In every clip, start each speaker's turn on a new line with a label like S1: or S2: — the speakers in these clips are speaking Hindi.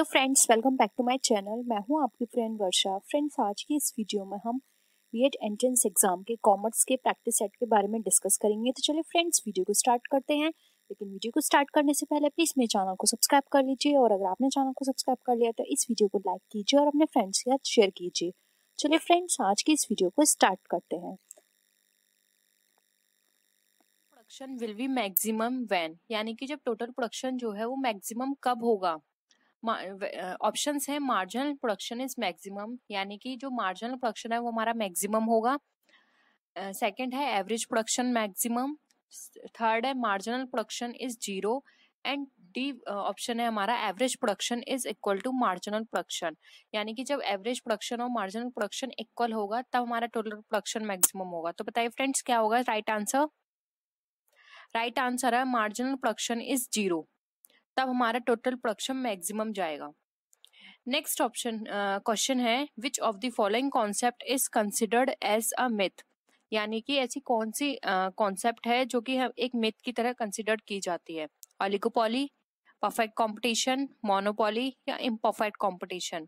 S1: hello friends welcome back to my channel मैं हूं आपकी फ्रेंड वर्षा फ्रेंड्स आज की इस वीडियो में हम बीएड एंट्रेंस एग्जाम के कॉमर्स के प्रैक्टिस सेट के बारे में डिस्कस करेंगे तो चलिए फ्रेंड्स वीडियो को स्टार्ट करते हैं लेकिन वीडियो को स्टार्ट करने से पहले प्लीज़ मेरे चैनल को सब्सक्राइब कर लीजिए और अगर आपने चैनल को सब्सक्राइब कर लिया तो इस वीडियो को लाइक कीजिए और अपने फ्रेंड्स के साथ शेयर कीजिए चलिए फ्रेंड्स आज की इस वीडियो को स्टार्ट करते हैं production will be maximum when यानी कि जब टोटल प्रोडक्शन जो है वो मैक्सिमम कब होगा ऑप्शन है मार्जिनल प्रोडक्शन इज मैक्सिमम यानी कि जो मार्जिनल प्रोडक्शन है वो हमारा मैक्सिमम होगा सेकेंड है एवरेज प्रोडक्शन मैक्सिमम थर्ड है marginal production is zero and D option है हमारा average production is equal to marginal production यानी कि जब एवरेज प्रोडक्शन और मार्जिनल प्रोडक्शन इक्वल होगा तब हमारा टोटल प्रोडक्शन मैक्सिमम होगा तो बताइए फ्रेंड्स क्या होगा राइट आंसर राइट आंसर है मार्जिनल प्रोडक्शन इज जीरो तब हमारा टोटल प्रोडक्शन मैक्सिमम जाएगा नेक्स्ट ऑप्शन क्वेश्चन है which of the following concept is considered as a myth यानी कि ऐसी कौन सी कॉन्सेप्ट uh, है जो कि एक मिथ की तरह कंसिडर्ड की जाती है ऑलिकोपॉली परफेक्ट कॉम्पिटिशन मोनोपोली या इम्परफेक्ट कॉम्पिटिशन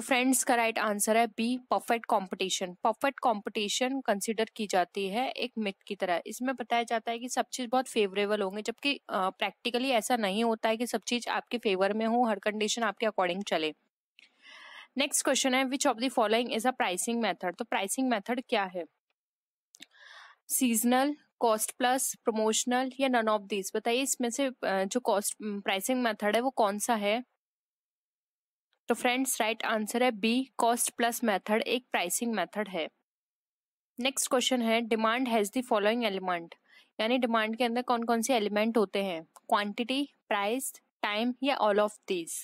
S1: तो फ्रेंड्स का राइट आंसर है B perfect competition perfect competition consider की जाती है एक मिथ की तरह इसमें बताया जाता है कि सब चीज़ बहुत फेवरेबल होंगे जबकि प्रैक्टिकली ऐसा नहीं होता है कि सब चीज़ आपके फेवर में हो हर कंडीशन आपके अकॉर्डिंग चले नेक्स्ट क्वेश्चन है which of the following is a pricing method तो प्राइसिंग मेथड क्या है सीजनल कॉस्ट प्लस प्रमोशनल या नन ऑफ दिस बताइए इसमें से जो कॉस्ट प्राइसिंग मेथड है वो कौन सा है तो फ्रेंड्स राइट आंसर है बी कॉस्ट प्लस मेथड एक प्राइसिंग मेथड है नेक्स्ट क्वेश्चन है demand has the following element यानी डिमांड के अंदर कौन कौन से एलिमेंट होते हैं क्वांटिटी प्राइस टाइम या ऑल ऑफ दीज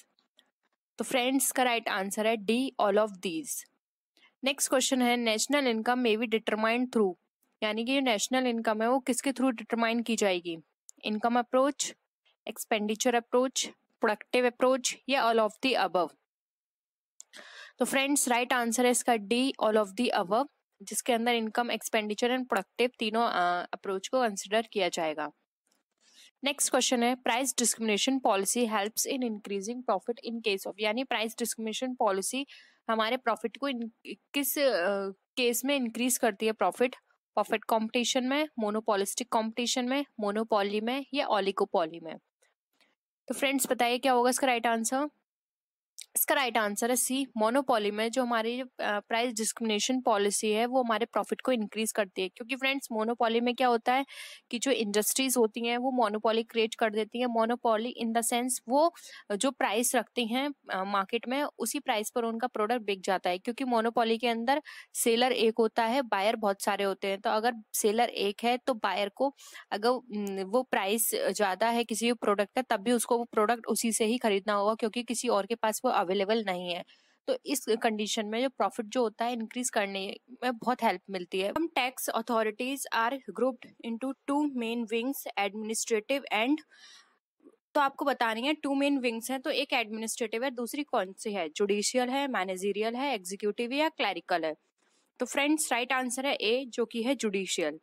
S1: तो फ्रेंड्स का राइट आंसर है D all of these next question है national income may be determined through यानी कि जो नेशनल इनकम है वो किसके थ्रू डिटरमाइन की जाएगी income approach expenditure approach productive approach या ऑल ऑफ दी अबव तो फ्रेंड्स राइट आंसर है इसका D all of the above जिसके अंदर इनकम एक्सपेंडिचर एंड प्रोडक्टिव तीनों अप्रोच को कंसिडर किया जाएगा नेक्स्ट क्वेश्चन है price discrimination policy helps in increasing profit in case of यानी प्राइस डिस्क्रिमिनेशन पॉलिसी हमारे प्रॉफिट को किस केस में इंक्रीज करती है प्रॉफिट प्रॉफिट कंपटीशन में मोनोपोलिस्टिक कंपटीशन में मोनोपोली में या ऑलिकोपॉली में तो फ्रेंड्स बताइए क्या होगा इसका राइट आंसर इसका राइट आंसर है सी मोनोपोली में जो हमारी प्राइस डिस्क्रिमिनेशन पॉलिसी है वो हमारे प्रॉफिट को इंक्रीज करती है क्योंकि फ्रेंड्स मोनोपोली में क्या होता है कि जो इंडस्ट्रीज होती हैं वो मोनोपोली क्रिएट कर देती हैं मोनोपोली इन द सेंस वो जो प्राइस रखती हैं मार्केट में उसी प्राइस पर उनका प्रोडक्ट बिक जाता है क्योंकि मोनोपोली के अंदर सेलर एक होता है बायर बहुत सारे होते हैं तो अगर सेलर एक है तो बायर को अगर वो प्राइस ज्यादा है किसी भी प्रोडक्ट का तब भी उसको वो प्रोडक्ट उसी से ही खरीदना होगा क्योंकि किसी और के पास वो अवेलेबल नहीं है तो इस कंडीशन में जो प्रॉफिट जो होता है इंक्रीज करने में बहुत हेल्प मिलती है हम tax authorities are grouped into two main wings administrative and तो आपको बतानी है टू मेन विंग्स हैं तो एक एडमिनिस्ट्रेटिव है दूसरी कौन सी है जुडिशियल है मैनेजीरियल है एग्जीक्यूटिव या क्लैरिकल है तो फ्रेंड्स राइट आंसर है ए जो कि है जुडिशियल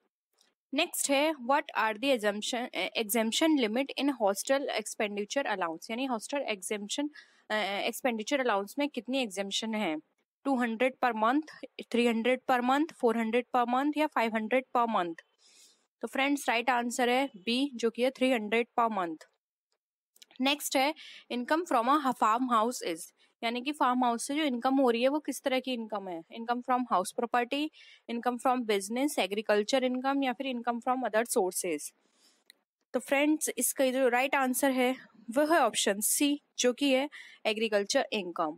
S1: नेक्स्ट है what are the exemption exemption limit in hostel expenditure allowance यानी हॉस्टल एग्जाम्शन एक्सपेंडिचर अलाउंस में कितनी एग्जाम्शन है 200 पर मंथ 300 पर मंथ 400 पर मंथ या 500 पर मंथ तो फ्रेंड्स राइट आंसर है बी जो कि है 300 पर मंथ नेक्स्ट है income from a farm house is यानी कि फार्म हाउस से जो इनकम हो रही है वो किस तरह की इनकम है income from house property income from business agriculture income या फिर इनकम फ्रॉम अदर सोर्सेज तो फ्रेंड्स इसका जो राइट आंसर है वह है ऑप्शन सी जो कि है एग्रीकल्चर इनकम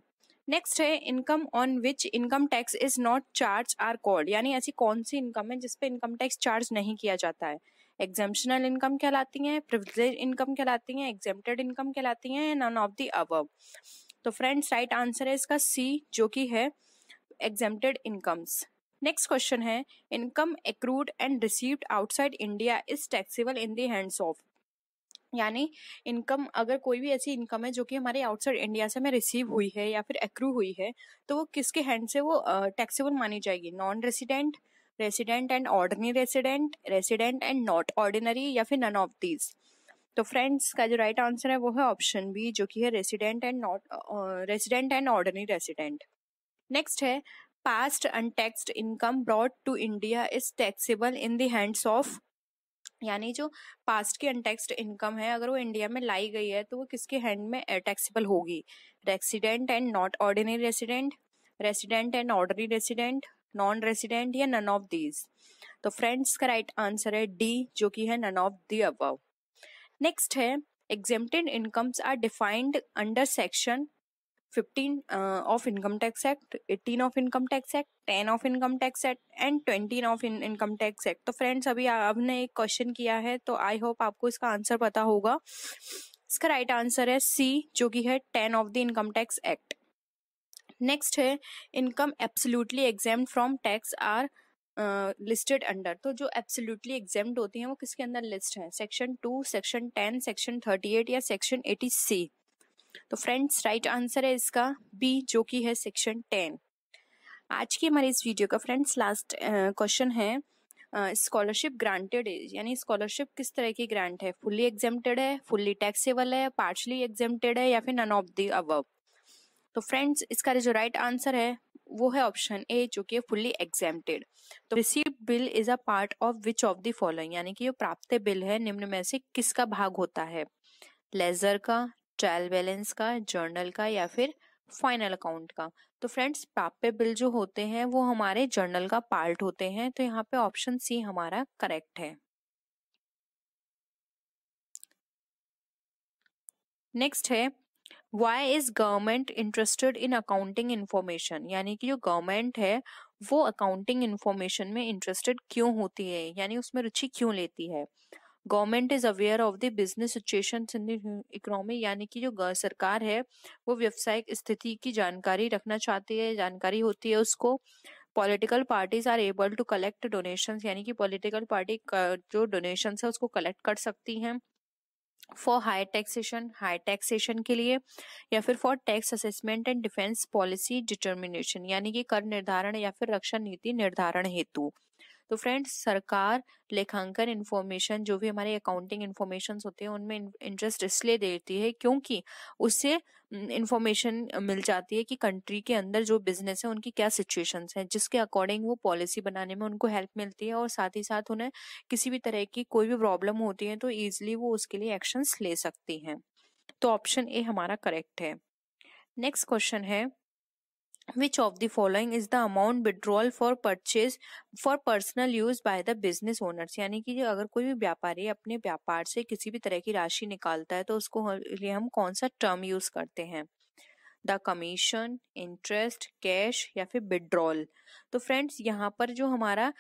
S1: नेक्स्ट है income on which income tax is not charge are called यानी ऐसी कौन सी इनकम है जिसपे इनकम टैक्स चार्ज नहीं किया जाता है एग्जेम्पनल इनकम कहलाती हैं प्रिविलेज इनकम कहलाती हैं एग्जेम्प्टेड इनकम कहलाती हैं नॉन ऑफ दी अबव तो फ्रेंड्स राइट आंसर है इसका सी जो कि है एग्जेम्प्टेड इनकम्स नेक्स्ट क्वेश्चन है income accrued and received outside India is taxable in the hands of यानी इनकम अगर कोई भी ऐसी इनकम है जो कि हमारे आउटसाइड इंडिया से हमें रिसीव हुई है या फिर एक्रू हुई है तो वो किसके हैंड से वो टैक्सेबल मानी जाएगी non resident resident and ordinary resident resident and not ordinary या फिर नन ऑफ दीज तो फ्रेंड्स का जो राइट आंसर है वो है ऑप्शन बी जो कि है resident and not resident and ordinary resident next है past untaxed income brought to India is taxable in the hands of यानी जो पास्ट की अनटैक्सड इनकम है अगर वो इंडिया में लाई गई है तो वो किसके हैंड में टैक्सेबल होगी resident and not ordinary resident resident and ordinary resident non resident या नन ऑफ दीज तो फ्रेंड्स का राइट आंसर है डी जो कि है none of the above next है exempted incomes are defined under section 15 of income tax act 18 of income tax act 10 of income tax act and 20 of income tax act तो फ्रेंड्स अभी आपने एक क्वेश्चन किया है तो आई होप आपको इसका आंसर पता होगा इसका राइट right आंसर है सी जो कि है 10 of the income tax act next है income absolutely exempt from tax are listed under तो जो एब्सोल्युटली एग्जाम होती हैं वो किसके अंदर लिस्ट हैं section two section ten section thirty eight या सेक्शन एटी सी तो फ्रेंड्स राइट आंसर है इसका बी जो कि है सेक्शन टेन आज की हमारी इस वीडियो का फ्रेंड्स लास्ट क्वेश्चन है स्कॉलरशिप ग्रांटेड इज यानी स्कॉलरशिप किस तरह की ग्रांट है फुल्ली एग्जेम्प्टेड है फुल्ली टैक्सेबल है पार्शली एग्जेम्प्टेड है या फिर नन ऑफ दी अबव तो फ्रेंड्स इसका जो राइट आंसर है वो है ऑप्शन ए जो कि फुल्ली एग्जेम्प्टेड तो receive bill is a part of which of the following यानी कि जो प्राप्त बिल है निम्न में से किसका भाग होता है लेजर का ट्रायल बैलेंस का जर्नल का या फिर फाइनल अकाउंट का तो फ्रेंड्स प्राप्य बिल जो होते हैं वो हमारे जर्नल का पार्ट होते हैं तो यहाँ पे ऑप्शन सी हमारा करेक्ट है नेक्स्ट है why is government interested in accounting information यानी कि जो गवर्नमेंट है वो अकाउंटिंग इन्फॉर्मेशन में इंटरेस्टेड क्यों होती है यानी उसमें रुचि क्यों लेती है government is aware of the business situation in the economy यानी कि जो सरकार है वो व्यवसायिक स्थिति की जानकारी रखना चाहती है जानकारी होती है उसको political parties are able to collect donations यानी कि पॉलिटिकल पार्टी जो डोनेशंस है उसको कलेक्ट कर सकती हैं for high taxation high taxation के लिए या फिर for tax assessment and defence policy determination यानी कि कर निर्धारण या फिर रक्षा नीति निर्धारण हेतु तो फ्रेंड्स सरकार लेखांकन इन्फॉर्मेशन जो भी हमारे अकाउंटिंग इन्फॉर्मेशन होते हैं उनमें इंटरेस्ट इसलिए देती है क्योंकि उससे इन्फॉर्मेशन मिल जाती है कि कंट्री के अंदर जो बिजनेस है उनकी क्या सिचुएशंस हैं जिसके अकॉर्डिंग वो पॉलिसी बनाने में उनको हेल्प मिलती है और साथ ही साथ उन्हें किसी भी तरह की कोई भी प्रॉब्लम होती है तो ईजिली वो उसके लिए एक्शंस ले सकती हैं तो ऑप्शन ए हमारा करेक्ट है नेक्स्ट क्वेश्चन है which of the following is the amount withdrawal for purchase for personal use by the business owners यानी कि अगर कोई भी व्यापारी अपने व्यापार से किसी भी तरह की राशि निकालता है तो उसको लिए हम कौन सा टर्म यूज करते हैं द कमीशन इंटरेस्ट कैश या फिर विड्रॉल तो फ्रेंड्स यहाँ पर जो हमारा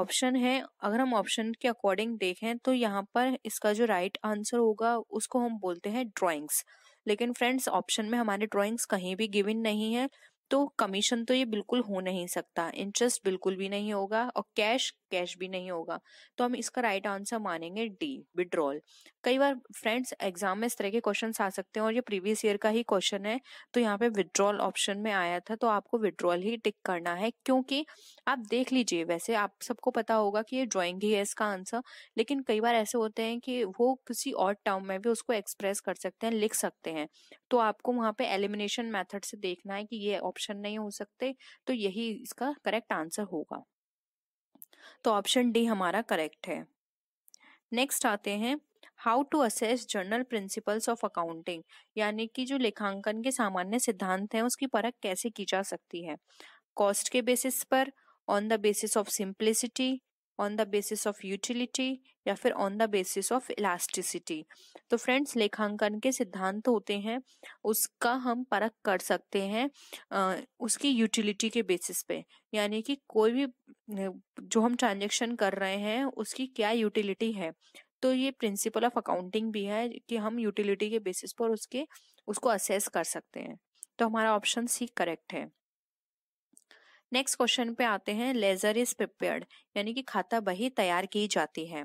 S1: ऑप्शन है अगर हम ऑप्शन के अकॉर्डिंग देखें तो यहाँ पर इसका जो राइट right आंसर होगा उसको हम बोलते हैं ड्रॉइंग्स लेकिन फ्रेंड्स ऑप्शन में हमारे ड्रॉइंग्स कहीं भी गिविन नहीं है तो कमीशन तो ये बिल्कुल हो नहीं सकता इंटरेस्ट बिल्कुल भी नहीं होगा और कैश कैश भी नहीं होगा तो हम इसका राइट आंसर मानेंगे डी विड्रॉल कई बार फ्रेंड्स एग्जाम में इस तरह के क्वेश्चन आ सकते हैं और ये प्रीवियस ईयर का ही क्वेश्चन है तो यहाँ पे विड्रॉल ऑप्शन में आया था तो आपको विड्रॉल ही टिक करना है क्योंकि आप देख लीजिए वैसे आप सबको पता होगा कि ये ड्रॉइंग ही है इसका आंसर लेकिन कई बार ऐसे होते हैं कि वो किसी और टर्म में भी उसको एक्सप्रेस कर सकते हैं लिख सकते हैं तो आपको वहां पे एलिमिनेशन मेथड से देखना है कि ये ऑप्शन नहीं हो सकते तो यही इसका करेक्ट आंसर होगा तो ऑप्शन डी हमारा करेक्ट है नेक्स्ट आते हैं how to assess general principles of accounting यानी कि जो लेखांकन के सामान्य सिद्धांत हैं उसकी परख कैसे की जा सकती है कॉस्ट के बेसिस पर on the basis of simplicity on the basis of utility या फिर on the basis of elasticity तो फ्रेंड्स लेखांकन के सिद्धांत होते हैं उसका हम परख कर सकते हैं उसकी यूटिलिटी के बेसिस पे यानी कि कोई भी जो हम ट्रांजेक्शन कर रहे हैं उसकी क्या यूटिलिटी है तो ये प्रिंसिपल ऑफ अकाउंटिंग भी है कि हम यूटिलिटी के बेसिस पर उसके उसको असेस कर सकते हैं तो हमारा ऑप्शन सी करेक्ट है नेक्स्ट क्वेश्चन पे आते हैं लेजर इज प्रिपेयर्ड यानी कि खाता बही तैयार की जाती है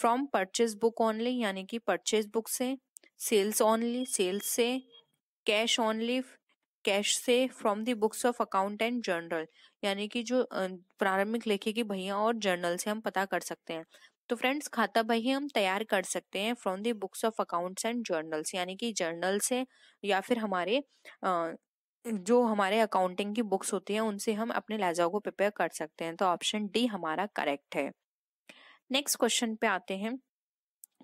S1: फ्रॉम परचेज बुक ओनली यानी कि परचेज बुक से सेल्स ओनली सेल्स से कैश ओनली कैश से from the books of account and journal यानी कि जो प्रारंभिक लेखे की बहियां और जर्नल से हम पता कर सकते हैं तो फ्रेंड्स खाता बही हम तैयार कर सकते हैं from the books of accounts and journals यानी कि जर्नल से या फिर हमारे जो हमारे अकाउंटिंग की बुक्स होती हैं उनसे हम अपने लहजा को प्रिपेयर कर सकते हैं तो ऑप्शन डी हमारा करेक्ट है नेक्स्ट क्वेश्चन पे आते हैं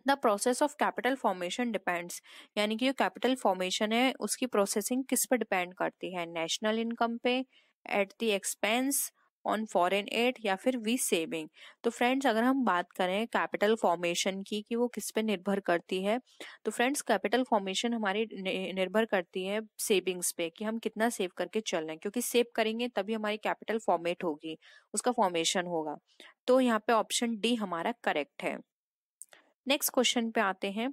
S1: the process of capital formation depends यानी कि जो कैपिटल फॉर्मेशन है उसकी प्रोसेसिंग किस पर डिपेंड करती है नेशनल इनकम पे at the expense on foreign aid या फिर वी सेविंग तो फ्रेंड्स अगर हम बात करें कैपिटल फॉर्मेशन की कि वो किस पे निर्भर करती है तो फ्रेंड्स कैपिटल फॉर्मेशन हमारी निर्भर करती है सेविंग्स पे कि हम कितना सेव करके चल रहे हैं क्योंकि सेव करेंगे तभी हमारी कैपिटल फॉर्मेट होगी उसका फॉर्मेशन होगा तो यहाँ पे ऑप्शन डी हमारा करेक्ट है नेक्स्ट क्वेश्चन पे आते हैं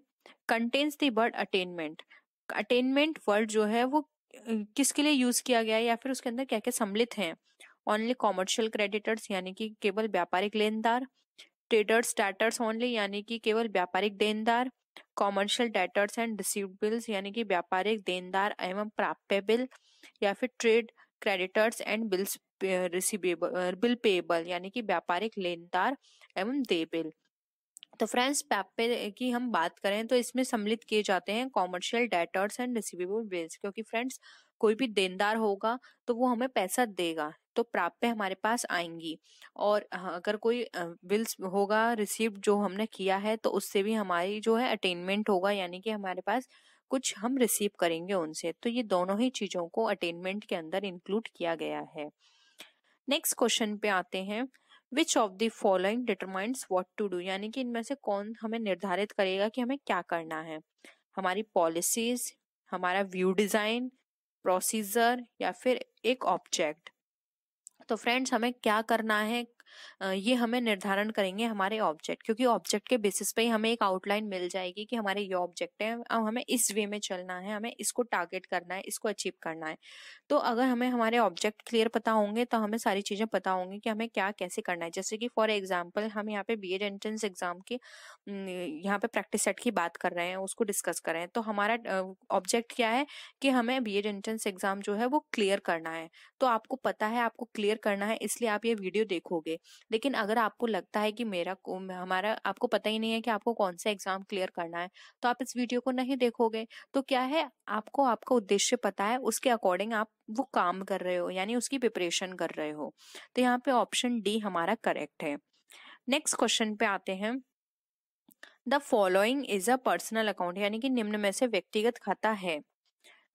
S1: contains the word attainment attainment word जो है वो किसके लिए यूज किया गया है या फिर उसके अंदर क्या क्या सम्मिलित हैं ओनली कॉमर्शियल क्रेडिटर्स यानी कि केवल व्यापारिक लेनदार ट्रेडर्स डेटर्स ओनली यानी कि केवल व्यापारिक देनदार commercial debtors and receive bills यानी कि व्यापारिक देनदार एवं प्राप्य बिल या फिर trade creditors and bills receivable bill payable यानी कि व्यापारिक लेनदार एवं दे बिल तो फ्रेंड्स पैपे की हम बात करें तो इसमें सम्मिलित किए जाते हैं commercial debtors and receivable bills क्योंकि फ्रेंड्स कोई भी देनदार होगा तो वो हमें पैसा देगा तो प्राप्य हमारे पास आएंगी और हाँ, अगर कोई बिल्स होगा रिसीव जो हमने किया है तो उससे भी हमारी जो है अटेनमेंट होगा यानी कि हमारे पास कुछ हम रिसीव करेंगे उनसे तो ये दोनों ही चीजों को अटेनमेंट के अंदर इंक्लूड किया गया है नेक्स्ट क्वेश्चन पे आते हैं which of the following determines what to do यानी कि इनमें से कौन हमें निर्धारित करेगा कि हमें क्या करना है हमारी पॉलिसीज हमारा व्यू डिजाइन प्रोसीजर या फिर एक ऑब्जेक्ट तो फ्रेंड्स हमें क्या करना है ये हमें निर्धारण करेंगे हमारे ऑब्जेक्ट क्योंकि ऑब्जेक्ट के बेसिस पे ही हमें एक आउटलाइन मिल जाएगी कि हमारे ये ऑब्जेक्ट है अब हमें इस वे में चलना है हमें इसको टारगेट करना है इसको अचीव करना है तो अगर हमें हमारे ऑब्जेक्ट क्लियर पता होंगे तो हमें सारी चीज़ें पता होंगी कि हमें क्या कैसे करना है जैसे कि फॉर एग्जाम्पल हम यहाँ पे बी एड एंट्रेंस एग्जाम की यहाँ पे प्रैक्टिस सेट की बात कर रहे हैं उसको डिस्कस कर रहे हैं तो हमारा ऑब्जेक्ट क्या है कि हमें बी एड एंट्रेंस एग्जाम जो है वो क्लियर करना है तो आपको पता है आपको क्लियर करना है इसलिए आप ये वीडियो देखोगे लेकिन अगर आपको लगता है कि मेरा हमारा आपको पता ही नहीं है कि आपको कौन सा एग्जाम क्लियर करना है तो आप इस वीडियो को नहीं देखोगे तो क्या है आपको आपका उद्देश्य पता है उसके अकॉर्डिंग आप वो काम कर रहे हो यानी उसकी प्रिपरेशन कर रहे हो तो यहाँ पे ऑप्शन डी हमारा करेक्ट है नेक्स्ट क्वेश्चन पे आते हैं the following is a personal account यानी कि निम्न में से व्यक्तिगत खाता है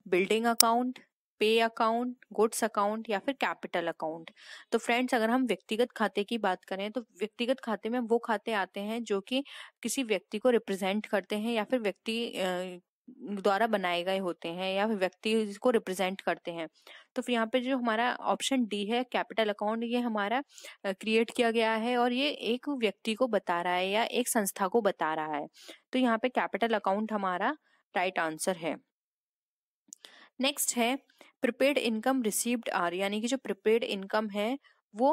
S1: building account pay account goods account या फिर कैपिटल अकाउंट तो फ्रेंड्स अगर हम व्यक्तिगत खाते की बात करें तो व्यक्तिगत खाते में वो खाते आते हैं जो कि किसी व्यक्ति को रिप्रेजेंट करते हैं या फिर व्यक्ति द्वारा बनाए गए होते हैं या व्यक्ति को रिप्रेजेंट करते हैं तो फिर यहाँ पे जो हमारा ऑप्शन डी है कैपिटल अकाउंट ये हमारा क्रिएट किया गया है और ये एक व्यक्ति को बता रहा है या एक संस्था को बता रहा है तो यहाँ पे कैपिटल अकाउंट हमारा राइट आंसर है नेक्स्ट है प्रिपेड इनकम रिसीव्ड आर यानी कि जो प्रिपेड इनकम है वो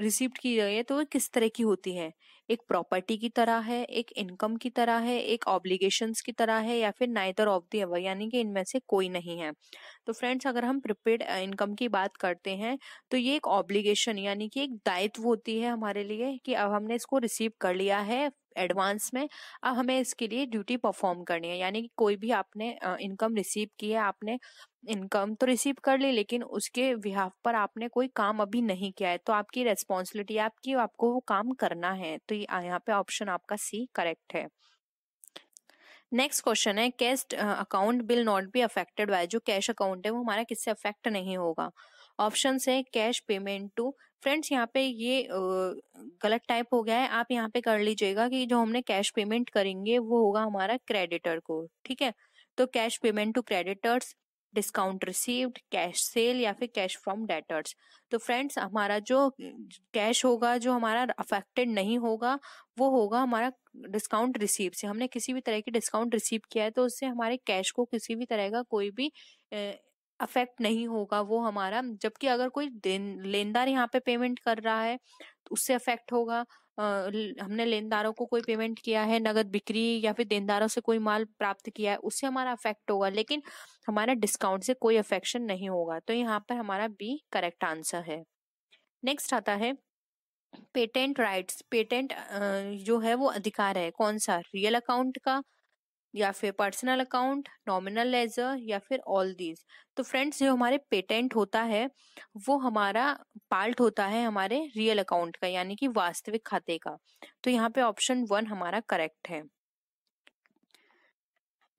S1: रिसीव्ड की गई है तो वो किस तरह की होती है एक प्रॉपर्टी की तरह है एक इनकम की तरह है एक ऑब्लिगेशन की तरह है या फिर नाइदर ऑफ दी अवर यानी कि इनमें से कोई नहीं है तो फ्रेंड्स अगर हम प्रिपेड इनकम की बात करते हैं तो ये एक ऑब्लिगेशन यानी कि एक दायित्व होती है हमारे लिए कि अब हमने इसको रिसीव कर लिया है एडवांस में अब हमें इसके लिए ड्यूटी परफॉर्म करनी है यानी कि कोई भी आपने इनकम रिसीव की है आपने इनकम तो रिसीव कर ली लेकिन उसके बिहाफ पर आपने कोई काम अभी नहीं किया है तो आपकी रेस्पॉन्सिबिलिटी आपकी आपको वो काम करना है तो यहाँ पे ऑप्शन आपका सी करेक्ट है नेक्स्ट क्वेश्चन है cash account bill not be affected by जो कैश अकाउंट है वो हमारा किससे अफेक्ट नहीं होगा ऑप्शन है कैश पेमेंट टू फ्रेंड्स यहाँ पे ये गलत टाइप हो गया है आप यहाँ पे कर लीजिएगा कि जो हमने कैश पेमेंट करेंगे वो होगा हमारा क्रेडिटर को ठीक है तो cash payment to creditors discount received cash sale या फिर कैश फ्रॉम डेटर्स तो फ्रेंड्स हमारा जो कैश होगा जो हमारा अफेक्टेड नहीं होगा वो होगा हमारा डिस्काउंट रिसीव से हमने किसी भी तरह की डिस्काउंट रिसीव किया है तो उससे हमारे कैश को किसी भी तरह का कोई भी अफेक्ट नहीं होगा वो हमारा जबकि अगर कोई लेनदार यहाँ पे पेमेंट कर रहा है तो उससे अफेक्ट होगा आ, हमने लेनदारों को कोई पेमेंट किया है नगद बिक्री या फिर देनदारों से कोई माल प्राप्त किया है उससे हमारा अफेक्ट होगा लेकिन हमारा डिस्काउंट से कोई अफेक्शन नहीं होगा तो यहाँ पर हमारा बी करेक्ट आंसर है नेक्स्ट आता है पेटेंट राइट्स पेटेंट जो है वो अधिकार है कौन सा रियल अकाउंट का या फिर पर्सनल अकाउंट नॉमिनल लेजर या फिर ऑल दीज तो फ्रेंड्स जो हमारे पेटेंट होता है वो हमारा पार्ट होता है हमारे रियल अकाउंट का यानी कि वास्तविक खाते का तो यहाँ पे ऑप्शन वन हमारा करेक्ट है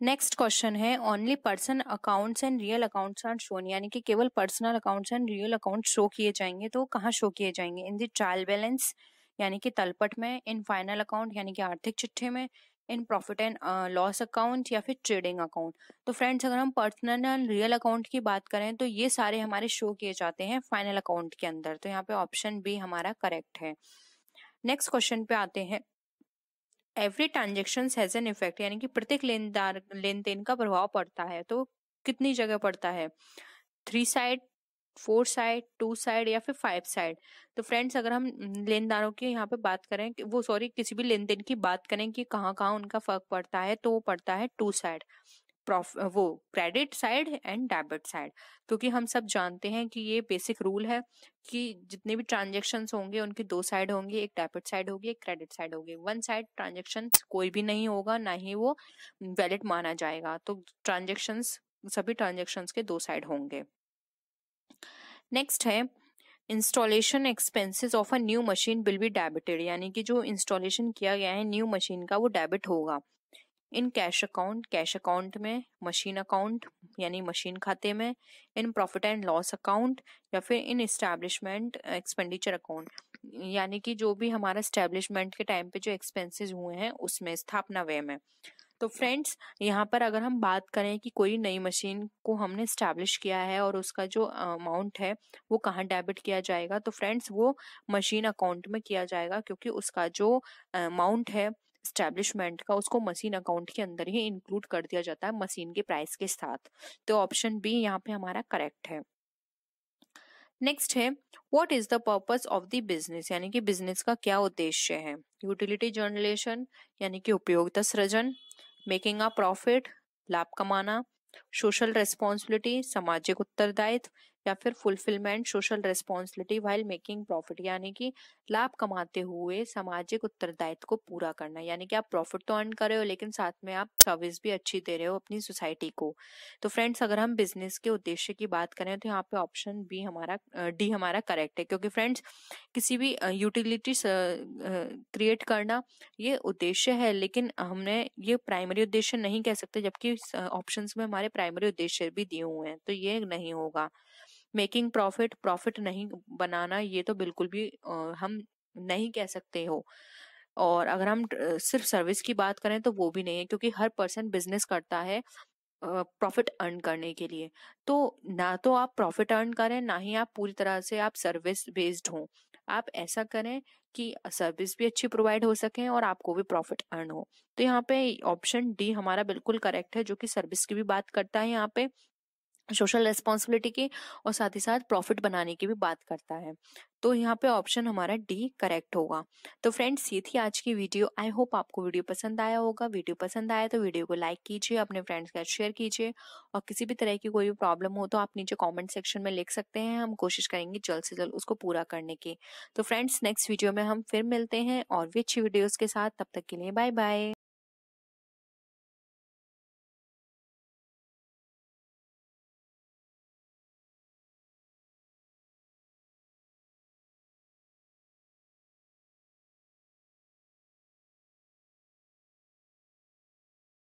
S1: नेक्स्ट क्वेश्चन है only person accounts and real accounts are shown यानी कि केवल personal accounts and real account show किए जाएंगे तो कहाँ शो किए जाएंगे इन द ट्रायल बैलेंस यानी कि तलपट में इन फाइनल अकाउंट यानी कि आर्थिक चिट्ठे में in profit and loss account या फिर ट्रेडिंग अकाउंट तो फ्रेंड्स अगर हम पर्सनल एंड रियल अकाउंट की बात करें तो ये सारे हमारे शो किए जाते हैं फाइनल अकाउंट के अंदर तो यहाँ पे ऑप्शन बी हमारा करेक्ट है नेक्स्ट क्वेश्चन पे आते हैं every transaction has an effect यानी कि प्रत्येक लेनदार लेन देन का प्रभाव पड़ता है तो कितनी जगह पड़ता है three side four side two side या फिर फाइव साइड तो फ्रेंड्स अगर हम लेनदारों की यहाँ पे बात करें वो सॉरी किसी भी लेन देन की बात करें कि कहाँ कहाँ उनका फर्क पड़ता है तो वो पड़ता है टू साइड वो credit side and debit side क्योंकि हम सब जानते हैं कि ये बेसिक रूल है कि जितने भी ट्रांजेक्शन होंगे उनके दो साइड होंगे एक डेबिट साइड होगी एक क्रेडिट साइड होगी वन साइड ट्रांजेक्शन कोई भी नहीं होगा ना ही वो वैलिड माना जाएगा तो ट्रांजेक्शन सभी ट्रांजेक्शन के दो साइड होंगे नेक्स्ट है installation expenses of a new machine will be debited यानी कि जो इंस्टॉलेशन किया गया है न्यू मशीन का वो डेबिट होगा in cash account cash account में मशीन अकाउंट यानी मशीन खाते में in profit and loss account या फिर इन इस्टेब्लिशमेंट एक्सपेंडिचर अकाउंट यानी कि जो भी हमारा इस्टेब्लिशमेंट के टाइम पे जो एक्सपेंसेस हुए हैं उसमें स्थापना व्यय में तो फ्रेंड्स यहाँ पर अगर हम बात करें कि कोई नई मशीन को हमने स्टैब्लिश किया है और उसका जो अमाउंट है वो कहाँ डेबिट किया जाएगा तो फ्रेंड्स वो मशीन अकाउंट में किया जाएगा क्योंकि उसका जो अमाउंट है स्टैब्लिशमेंट का उसको मशीन अकाउंट के अंदर ही इंक्लूड कर दिया जाता है मशीन के प्राइस के साथ तो ऑप्शन बी यहाँ पे हमारा करेक्ट है नेक्स्ट है what is the purpose of the business यानी कि बिजनेस का क्या उद्देश्य है यूटिलिटी जर्नलेशन यानी कि उपयोगिता सृजन मेकिंग अ प्रॉफिट लाभ कमाना सोशल रेस्पॉन्सिबिलिटी सामाजिक उत्तरदायित्व या फिर fulfilment social responsibility while making profit यानी कि लाभ कमाते हुए सामाजिक उत्तरदायित्व को पूरा करना यानी कि आप प्रॉफिट तो अर्न कर रहे हो लेकिन साथ में आप सर्विस भी अच्छी दे रहे हो अपनी सोसाइटी को तो फ्रेंड्स अगर हम बिजनेस के उद्देश्य की बात करें तो यहाँ पे ऑप्शन बी हमारा डी हमारा करेक्ट है क्योंकि फ्रेंड्स किसी भी यूटिलिटी क्रिएट करना ये उद्देश्य है लेकिन हमने ये प्राइमरी उद्देश्य नहीं कह सकते जबकि ऑप्शन में हमारे प्राइमरी उद्देश्य भी दिए हुए हैं तो ये नहीं होगा मेकिंग प्रॉफिट प्रॉफिट नहीं बनाना ये तो बिल्कुल भी हम नहीं कह सकते हो और अगर हम सिर्फ सर्विस की बात करें तो वो भी नहीं है क्योंकि हर पर्सन बिजनेस करता है प्रॉफिट अर्न करने के लिए तो ना तो आप प्रॉफिट अर्न करें ना ही आप पूरी तरह से आप सर्विस बेस्ड हो आप ऐसा करें कि सर्विस भी अच्छी प्रोवाइड हो सके और आपको भी प्रॉफिट अर्न हो तो यहाँ पे ऑप्शन डी हमारा बिल्कुल करेक्ट है जो कि सर्विस की भी बात करता है यहाँ पे सोशल रेस्पॉन्सिबिलिटी की और साथ ही साथ प्रॉफिट बनाने की भी बात करता है तो यहाँ पे ऑप्शन हमारा डी करेक्ट होगा तो फ्रेंड्स ये थी आज की वीडियो आई होप आपको वीडियो पसंद आया होगा वीडियो पसंद आया तो वीडियो को लाइक कीजिए अपने फ्रेंड्स के साथ शेयर कीजिए और किसी भी तरह की कोई भी प्रॉब्लम हो तो आप नीचे कॉमेंट सेक्शन में लिख सकते हैं हम कोशिश करेंगे जल्द से जल्द उसको पूरा करने की तो फ्रेंड्स नेक्स्ट वीडियो में हम फिर मिलते हैं और भी अच्छी वीडियोज़ के साथ तब तक के लिए बाय बाय